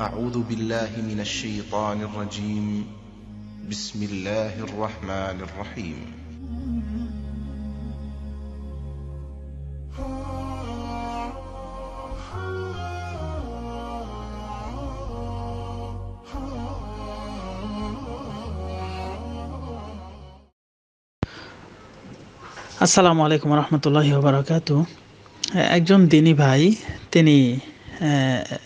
أعوذ بالله من الشيطان الرجيم بسم الله الرحمن الرحيم السلام عليكم ورحمة الله وبركاته أجن أه، ديني بهاي تني أه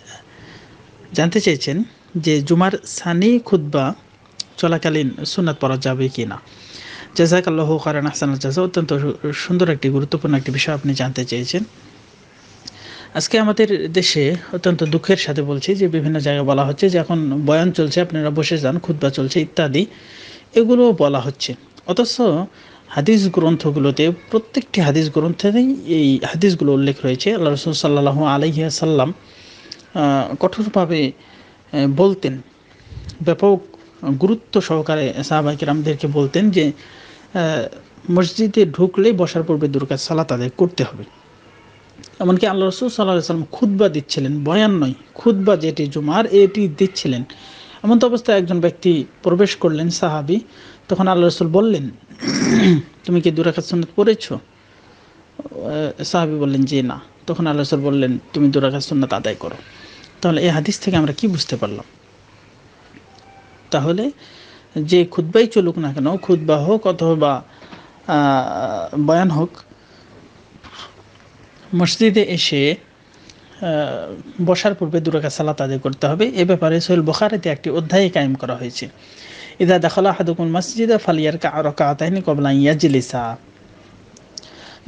জানতে চেয়েছেন যে জুমার সানি খুদ্া চলাকালীন সুনাত পড়া যাবে কি না জাজাক আল্লাহ কারণ হাসান জাজা অত্যন্ত সুন্দর একটি গুরুত্বপূর্ণ একটি বিষয় আপনি জানতে চেয়েছেন আজকে আমাদের দেশে অত্যন্ত দুঃখের সাথে বলছি যে বিভিন্ন জায়গায় বলা হচ্ছে যে এখন বয়ান চলছে আপনারা বসে যান খুদ্া চলছে ইত্যাদি এগুলো বলা হচ্ছে অথচ হাদিস গ্রন্থগুলোতে প্রত্যেকটি হাদিস গ্রন্থেই এই হাদিসগুলো উল্লেখ রয়েছে আল্লাহ রসুল সাল্লাহ আলহিয়া সাল্লাম কঠোরভাবে বলতেন ব্যাপক গুরুত্ব সহকারে সাহাবাই কিরামদেরকে বলতেন যে মসজিদে ঢুকলে বসার পূর্বে দুর্গা সালা তাদের করতে হবে এমনকি আল্লাহ রসুল সাল্লাহ সাল্লাম খুদ্া দিচ্ছিলেন বয়ান নয় খুদ্া যেটি জুমার এটি দিচ্ছিলেন এমন তো অবস্থায় একজন ব্যক্তি প্রবেশ করলেন সাহাবি তখন আল্লাহ রসুল বললেন তুমি কি দুরাখাত সন্ন্যত পড়েছ সাহাবি বললেন যে না তখন আল্লাহ বললেন তুমি দুরাকাত সন্ন্যাত আদায় করো তাহলে এই হাদিস থেকে আমরা কি বুঝতে পারলাম তাহলে যে খুদ্বাই চলুক না কেন খুদ্বা হোক অথবা বয়ান হোক মসজিদে এসে বসার পূর্বে দুরাকা সালাত আদায় করতে হবে এ ব্যাপারে সোহেল বখারিতে একটি অধ্যায় কায়েম করা হয়েছে ইদা দাখলা হাদুকুল মসজিদা ফালিয়ার কা রকা আতাহিনী কবলা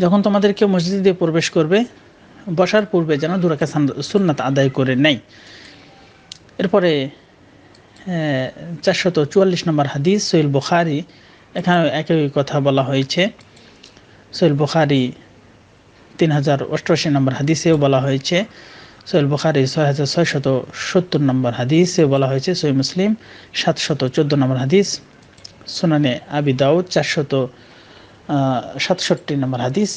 যখন তোমাদের কেউ মসজিদে প্রবেশ করবে বসার পূর্বে যেন দুরাকা সুন্নাত আদায় করে নেয় এরপরে চারশত চুয়াল্লিশ নম্বর হাদিস সৈল বুখারি এখানে একই কথা বলা হয়েছে সৈল বুখারি তিন হাজার অষ্টআশি নম্বর হাদিসেও বলা হয়েছে সৈল বুখারি ছয় হাজার ছয়শত সত্তর নম্বর হাদিসেও বলা হয়েছে সৈ মুসলিম সাতশত চোদ্দো নম্বর হাদিস সোনানে আবি দাউদ চারশত সাতষট্টি নম্বর হাদিস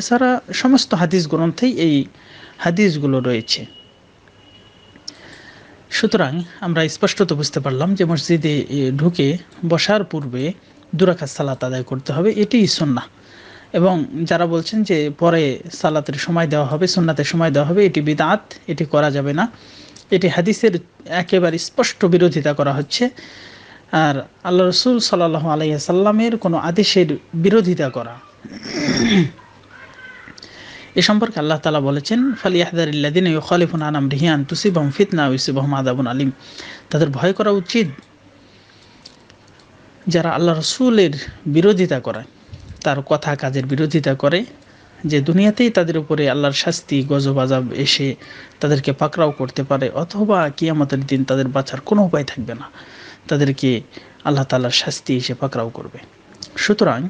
এছাড়া সমস্ত হাদিস গ্রন্থেই এই হাদিসগুলো রয়েছে সুতরাং আমরা স্পষ্টত বুঝতে পারলাম যে মসজিদে ঢুকে বসার পূর্বে দুরাখা সালাত আদায় করতে হবে এটিই সন্না এবং যারা বলছেন যে পরে সালাতের সময় দেওয়া হবে সুন্নাতের সময় দেওয়া হবে এটি বিদাত এটি করা যাবে না এটি হাদিসের একেবারে স্পষ্ট বিরোধিতা করা হচ্ছে আর আল্লাহ রসুল সাল্লাহ আলাইসাল্লামের কোনো আদেশের বিরোধিতা করা এ সম্পর্কে আল্লাহ তালা বলেছেন ফালি ফালিয়াহদারিল্লাদিন খালিফুন আনাম রিহিয়ান তুসিবহম ফিতনা ইউসিবহম আদাবুন আলিম তাদের ভয় করা উচিত যারা আল্লাহ রসুলের বিরোধিতা করে তার কথা কাজের বিরোধিতা করে যে দুনিয়াতেই তাদের উপরে আল্লাহর শাস্তি গজব আজাব এসে তাদেরকে পাকড়াও করতে পারে অথবা কিয়ামতের দিন তাদের বাঁচার কোনো উপায় থাকবে না তাদেরকে আল্লাহ তালার শাস্তি এসে পাকড়াও করবে সুতরাং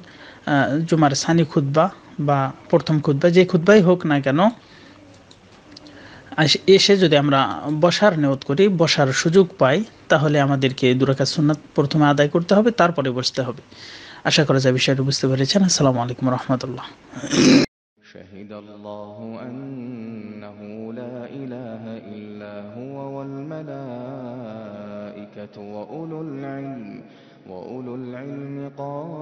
জুমার সানি খুদ্া বা প্রথম খুদ্া যে খুদ্াই হোক না কেন এসে যদি আমরা বসার নিয়ত করি বসার সুযোগ পাই তাহলে আমাদেরকে দুরাকাত সুন্নাত প্রথমে আদায় করতে হবে তারপরে বসতে হবে আশা করা যায় বিষয়টি বুঝতে পেরেছেন আসসালামু আলাইকুম রহমতুল্লাহ شهد الله أنه لا إله إلا هو العلم وأولو العلم قال